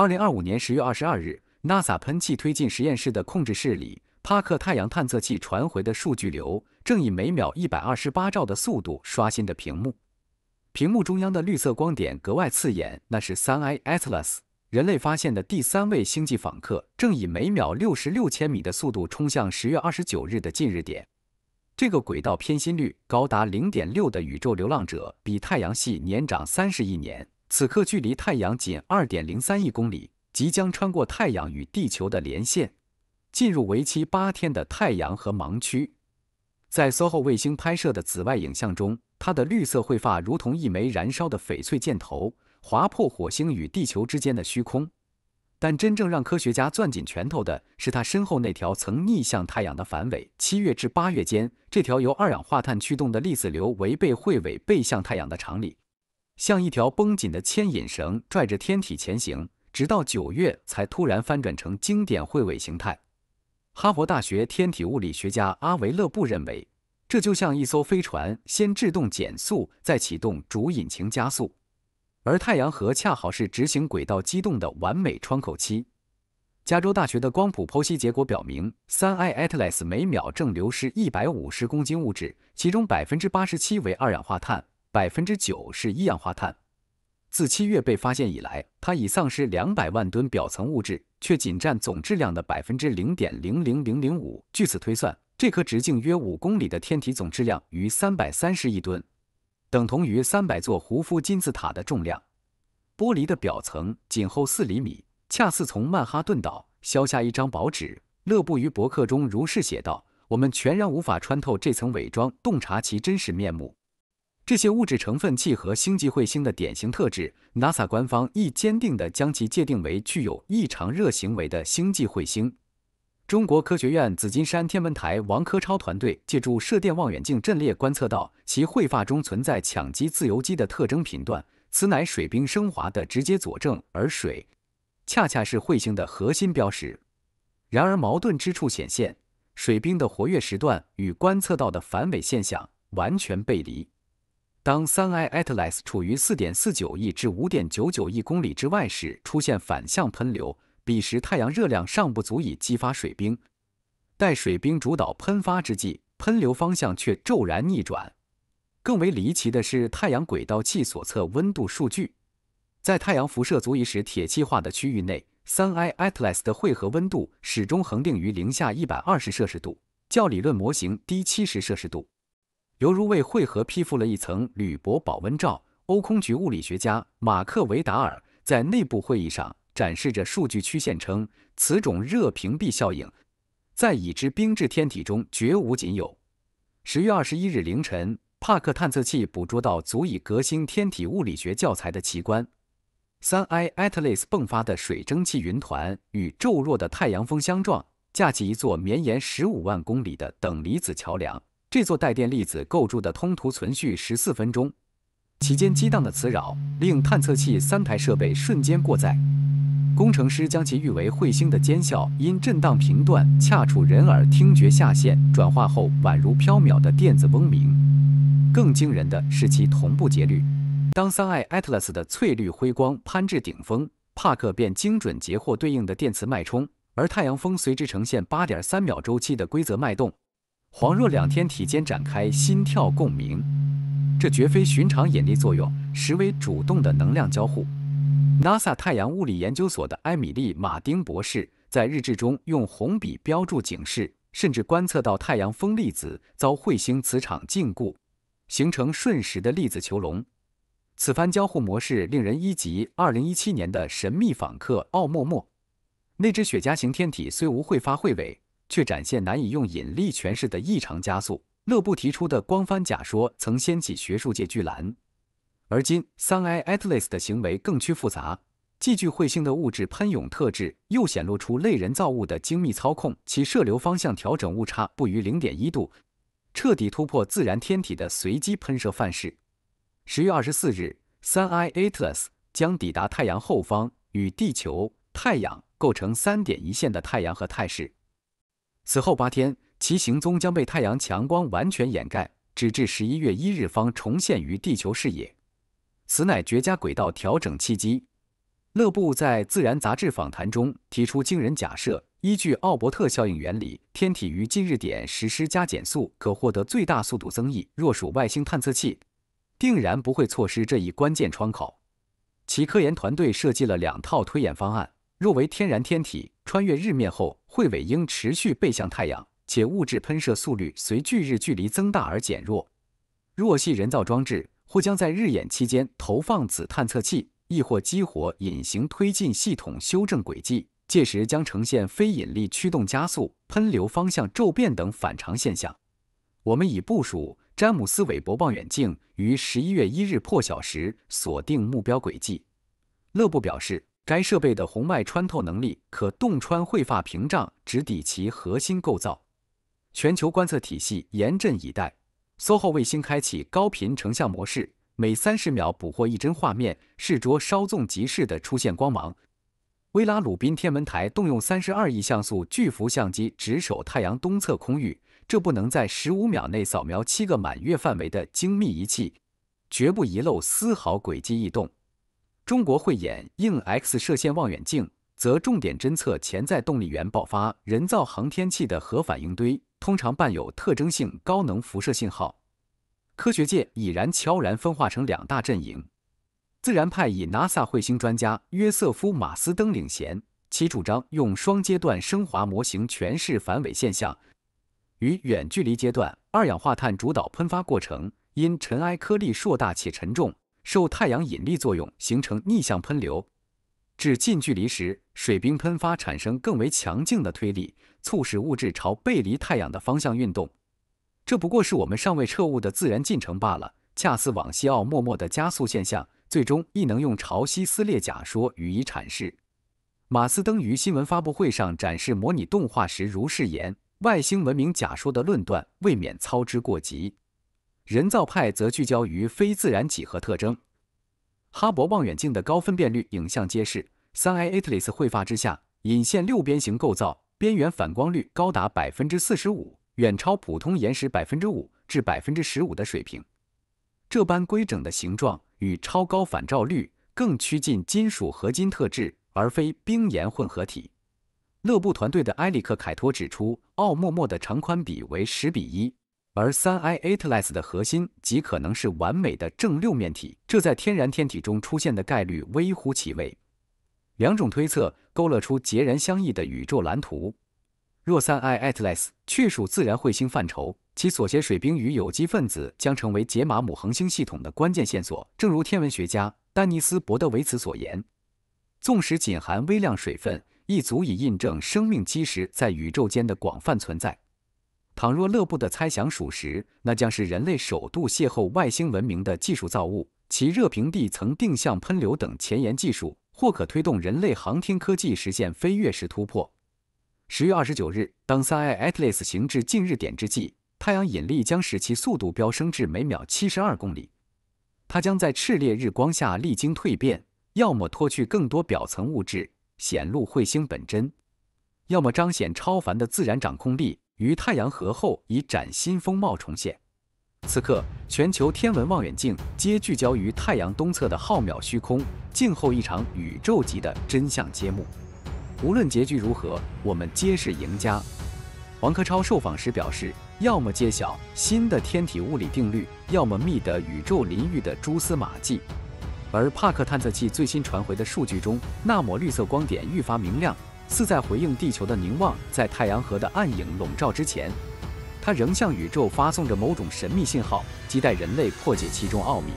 二零二五年十月二十二日，NASA 喷气推进实验室的控制室里，帕克太阳探测器传回的数据流正以每秒一百二十八兆的速度刷新着屏幕。屏幕中央的绿色光点格外刺眼，那是三 I Atlas，人类发现的第三位星际访客，正以每秒六十六千米的速度冲向十月二十九日的近日点。这个轨道偏心率高达零点六的宇宙流浪者，比太阳系年长三十亿年。此刻距离太阳仅二点零三亿公里，即将穿过太阳与地球的连线，进入为期八天的太阳和盲区。在 SOHO 卫星拍摄的紫外影像中，它的绿色彗发如同一枚燃烧的翡翠箭头，划破火星与地球之间的虚空。但真正让科学家攥紧拳头的是它身后那条曾逆向太阳的反尾。七月至八月间，这条由二氧化碳驱动的粒子流违背彗尾背向太阳的常理。像一条绷紧的牵引绳，拽着天体前行，直到九月才突然翻转成经典彗尾形态。哈佛大学天体物理学家阿维勒布认为，这就像一艘飞船先制动减速，再启动主引擎加速，而太阳核恰好是执行轨道机动的完美窗口期。加州大学的光谱剖析结果表明，三 I Atlas 每秒正流失一百五十公斤物质，其中百分之八十七为二氧化碳。百分之九是一氧化碳。自七月被发现以来，它已丧失两百万吨表层物质，却仅占总质量的百分之零点零零零零五。据此推算，这颗直径约五公里的天体总质量逾三百三十亿吨，等同于三百座胡夫金字塔的重量。玻璃的表层仅厚四厘米，恰似从曼哈顿岛削下一张薄纸。勒布于博客中如是写道：“我们全然无法穿透这层伪装，洞察其真实面目。”这些物质成分契合星际彗星的典型特质，NASA 官方亦坚定地将其界定为具有异常热行为的星际彗星。中国科学院紫金山天文台王科超团队借助射电望远镜阵列观测到其彗发中存在羟基自由基的特征频段，此乃水冰升华的直接佐证，而水恰恰是彗星的核心标识。然而，矛盾之处显现：水冰的活跃时段与观测到的反尾现象完全背离。当三 I Atlas 处于4.49亿至5.99亿公里之外时，出现反向喷流。彼时太阳热量尚不足以激发水冰。待水冰主导喷发之际，喷流方向却骤然逆转。更为离奇的是，太阳轨道器所测温度数据，在太阳辐射足以使铁气化的区域内，三 I Atlas 的汇合温度始终恒定于零下120摄氏度，较理论模型低70摄氏度。犹如为汇合披覆了一层铝箔保温罩。欧空局物理学家马克·维达尔在内部会议上展示着数据曲线，称此种热屏蔽效应在已知冰质天体中绝无仅有。十月二十一日凌晨，帕克探测器捕捉到足以革新天体物理学教材的奇观：三 I Atlas 迸发的水蒸气云团与骤弱的太阳风相撞，架起一座绵延十五万公里的等离子桥梁。这座带电粒子构筑的通途存续十四分钟，其间激荡的磁扰令探测器三台设备瞬间过载。工程师将其誉为彗星的尖啸，因震荡频段恰处人耳听觉下限，转化后宛如缥缈的电子嗡鸣。更惊人的是其同步节律：当三 i Atlas 的翠绿辉光攀至顶峰，帕克便精准截获对应的电磁脉冲，而太阳风随之呈现八点三秒周期的规则脉动。恍若两天体间展开心跳共鸣，这绝非寻常引力作用，实为主动的能量交互。NASA 太阳物理研究所的埃米丽·马丁博士在日志中用红笔标注警示，甚至观测到太阳风粒子遭彗星磁场禁锢，形成瞬时的粒子囚笼。此番交互模式令人一及2017年的神秘访客奥陌陌，那只雪茄型天体虽无彗发彗尾。却展现难以用引力诠释的异常加速。勒布提出的光帆假说曾掀起学术界巨澜，而今三 I Atlas 的行为更趋复杂，既具彗星的物质喷涌特质，又显露出类人造物的精密操控，其射流方向调整误差不逾零点一度，彻底突破自然天体的随机喷射范式。十月二十四日，三 I Atlas 将抵达太阳后方，与地球、太阳构成三点一线的太阳和态势。此后八天，其行踪将被太阳强光完全掩盖，直至十一月一日方重现于地球视野。此乃绝佳轨道调整契机。勒布在《自然》杂志访谈中提出惊人假设：依据奥伯特效应原理，天体于近日点实施加减速，可获得最大速度增益。若属外星探测器，定然不会错失这一关键窗口。其科研团队设计了两套推演方案：若为天然天体，穿越日面后。彗尾应持续背向太阳，且物质喷射速率随距日距离增大而减弱。若系人造装置，或将在日掩期间投放子探测器，亦或激活隐形推进系统修正轨迹。届时将呈现非引力驱动加速、喷流方向骤变等反常现象。我们已部署詹姆斯·韦伯望远镜于十一月一日破晓时锁定目标轨迹，勒布表示。该设备的红外穿透能力可洞穿彗发屏障，直抵其核心构造。全球观测体系严阵以待，Soho 卫星开启高频成像模式，每三十秒捕获一帧画面，视着稍纵即逝的出现光芒。威拉鲁宾天文台动用三十二亿像素巨幅相机，值守太阳东侧空域，这不能在十五秒内扫描七个满月范围的精密仪器，绝不遗漏丝毫轨迹异动。中国慧眼硬 X 射线望远镜则重点侦测潜在动力源爆发，人造航天器的核反应堆通常伴有特征性高能辐射信号。科学界已然悄然分化成两大阵营，自然派以 NASA 彗星专家约瑟夫·马斯登领衔，其主张用双阶段升华模型诠释反伪现象。于远距离阶段，二氧化碳主导喷发过程，因尘埃颗粒硕大且沉重。受太阳引力作用形成逆向喷流，至近距离时水冰喷发产生更为强劲的推力，促使物质朝背离太阳的方向运动。这不过是我们尚未彻悟的自然进程罢了，恰似往西奥默默的加速现象，最终亦能用潮汐撕裂假说予以阐释。马斯登于新闻发布会上展示模拟动画时如是言：“外星文明假说的论断未免操之过急。”人造派则聚焦于非自然几何特征。哈勃望远镜的高分辨率影像揭示，三 I Atlas 绘发之下隐现六边形构造，边缘反光率高达百分之四十五，远超普通岩石百分之五至百分之十五的水平。这般规整的形状与超高反照率，更趋近金属合金特质，而非冰岩混合体。乐布团队的埃里克·凯托指出，奥莫莫的长宽比为十比一。而三 I Atlas 的核心极可能是完美的正六面体，这在天然天体中出现的概率微乎其微。两种推测勾勒出截然相异的宇宙蓝图。若三 I Atlas 确属自然彗星范畴，其所携水冰与有机分子将成为杰玛姆恒星系统的关键线索。正如天文学家丹尼斯·伯德维茨所言，纵使仅含微量水分，亦足以印证生命基石在宇宙间的广泛存在。倘若勒布的猜想属实，那将是人类首度邂逅外星文明的技术造物，其热平地层、定向喷流等前沿技术，或可推动人类航天科技实现飞跃式突破。十月二十九日，当三艾 Atlas 行至近日点之际，太阳引力将使其速度飙升至每秒七十二公里。它将在炽烈日光下历经蜕变，要么脱去更多表层物质，显露彗星本真，要么彰显超凡的自然掌控力。于太阳河后以崭新风貌重现。此刻，全球天文望远镜皆聚焦于太阳东侧的浩渺虚空，静候一场宇宙级的真相揭幕。无论结局如何，我们皆是赢家。王科超受访时表示，要么揭晓新的天体物理定律，要么觅得宇宙淋域的蛛丝马迹。而帕克探测器最新传回的数据中，那抹绿色光点愈发明亮。似在回应地球的凝望，在太阳河的暗影笼罩之前，它仍向宇宙发送着某种神秘信号，期待人类破解其中奥秘。